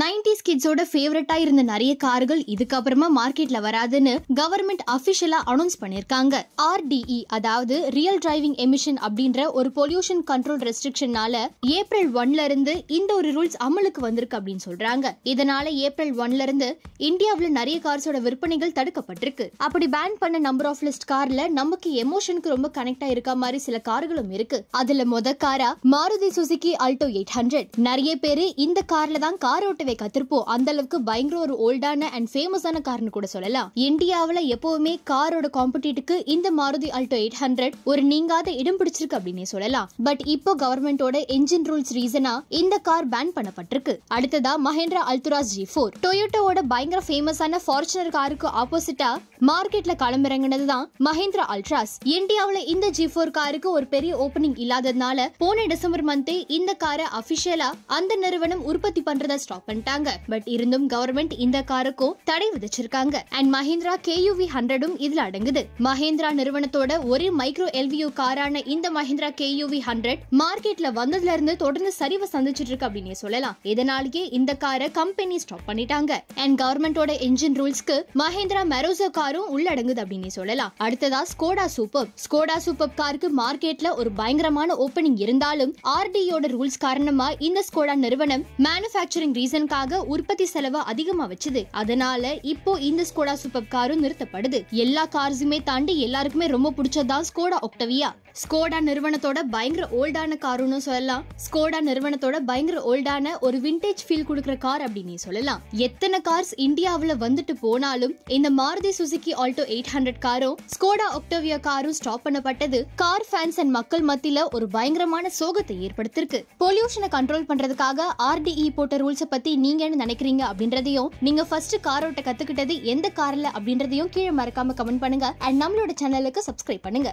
nineties கிட்ஸோட ஃபேவரட்டா இருந்த நிறைய கார்கள் இதுக்கப்புறமா மார்க்கெட்ல வராதுன்னு கவர்மெண்ட் அபிஷியலா அனௌன்ஸ் பண்ணிருக்காங்க ஆர்டிஇ e, அதாவது ரியல் டிரைவிங் எமிஷன் அப்படின்ற ஒரு பொல்யூஷன் கண்ட்ரோல் ரெஸ்ட்ரிக்ஷன்னால ஏப்ரல் ஒன்ல இருந்து இந்த ஒரு ரூல்ஸ் அமலுக்கு வந்திருக்கு அப்படின்னு சொல்றாங்க இதனால ஏப்ரல் ஒன்ல இருந்து இந்தியாவில நிறைய கார்ஸோட விற்பனைகள் தடுக்கப்பட்டிருக்கு அப்படி பேன் பண்ண நம்பர் ஆஃப் லிஸ்ட் கார்ல நமக்கு எமோஷனுக்கு ரொம்ப கனெக்டா இருக்க மாதிரி சில கார்களும் இருக்கு அதுல மொத காரா Maruti Suzuki Alto eight hundred நிறைய பேரு இந்த கார்ல தான் கார் ஓட்ட பாராட்டவே கத்திருப்போம் அந்த அளவுக்கு பயங்கர ஒரு ஓல்டான அண்ட் ஃபேமஸான கார்னு கூட சொல்லலாம் இந்தியாவில எப்பவுமே காரோட காம்படிட்டுக்கு இந்த மாருதி அல்டோ எயிட் ஹண்ட்ரட் ஒரு நீங்காத இடம் பிடிச்சிருக்கு அப்படின்னு சொல்லலாம் பட் இப்போ கவர்மெண்டோட என்ஜின் ரூல்ஸ் ரீசனா இந்த கார் பேன் பண்ணப்பட்டிருக்கு அடுத்ததா மஹேந்திரா அல்துராஸ் ஜி ஃபோர் டொயோட்டோட பயங்கர ஆன ஃபார்ச்சுனர் காருக்கு ஆப்போசிட்டா மார்க்கெட்ல களமிறங்கினது தான் மஹேந்திரா அல்ட்ராஸ் இந்தியாவில இந்த ஜி ஃபோர் காருக்கு ஒரு பெரிய ஓப்பனிங் இல்லாததுனால போன டிசம்பர் மந்த்தே இந்த காரை அபிஷியலா அந்த நிறுவனம் உற்பத்தி பண்றதா ஸ்டாப் பண்ணிட்டாங்க பட் இருந்தும் கவர்மெண்ட் இந்த காருக்கும் தடை விதிச்சிருக்காங்க அண்ட் மஹிந்திரா கேயூவி ஹண்ட்ரடும் இதுல அடங்குது மஹேந்திரா நிறுவனத்தோட ஒரு மைக்ரோ எல்வியூ காரான இந்த மஹிந்திரா கேயூவி ஹண்ட்ரட் மார்க்கெட்ல வந்ததுல இருந்து தொடர்ந்து சரிவை சந்திச்சிட்டு இருக்கு அப்படின்னு சொல்லலாம் இதனாலேயே இந்த காரை கம்பெனி ஸ்டாப் பண்ணிட்டாங்க அண்ட் கவர்மெண்டோட என்ஜின் ரூல்ஸ்க்கு மஹேந்திரா மெரோசோ காரும் உள்ளடங்குது அப்படின்னு சொல்லலாம் அடுத்ததா ஸ்கோடா சூப்பர் ஸ்கோடா சூப்பர் காருக்கு மார்க்கெட்ல ஒரு பயங்கரமான ஓப்பனிங் இருந்தாலும் ஆர்டியோட ரூல்ஸ் காரணமா இந்த ஸ்கோடா நிறுவனம் மேனுபேக்சரிங் ரீசன் அதற்காக உற்பத்தி செலவு அதிகமா வச்சது அதனால இப்போ இந்த ஸ்கோடா சூப்பர் காரும் நிறுத்தப்படுது எல்லா கார்ஸுமே தாண்டி எல்லாருக்குமே ரொம்ப பிடிச்சதா ஸ்கோடா ஒக்டவியா ஸ்கோடா நிறுவனத்தோட பயங்கர ஓல்டான கார்னு சொல்லலாம் ஸ்கோடா நிறுவனத்தோட பயங்கர ஓல்டான ஒரு விண்டேஜ் ஃபீல் கொடுக்குற கார் அப்படின்னு சொல்லலாம் எத்தனை கார்ஸ் இந்தியாவில் வந்துட்டு போனாலும் இந்த Maruti Suzuki Alto eight hundred காரும் ஸ்கோடா ஒக்டோவியா காரும் ஸ்டாப் பண்ணப்பட்டது கார் ஃபேன்ஸ் அண்ட் மக்கள் மத்தியில ஒரு பயங்கரமான சோகத்தை ஏற்படுத்திருக்கு பொல்யூஷனை கண்ட்ரோல் பண்றதுக்காக ஆர்டிஇ e போட்ட ரூல்ஸை பத்தி நீங்க என்ன நினைக்கிறீங்க அப்படின்றதையும் நீங்க ஃபர்ஸ்ட் கார் ஓட்ட கத்துக்கிட்டது எந்த கார்ல அப்படின்றதையும் கீழே மறக்காம கமெண்ட் பண்ணுங்க அண்ட் நம்மளோட சேனலுக்கு சப்ஸ்கிரைப் பண்ணுங்க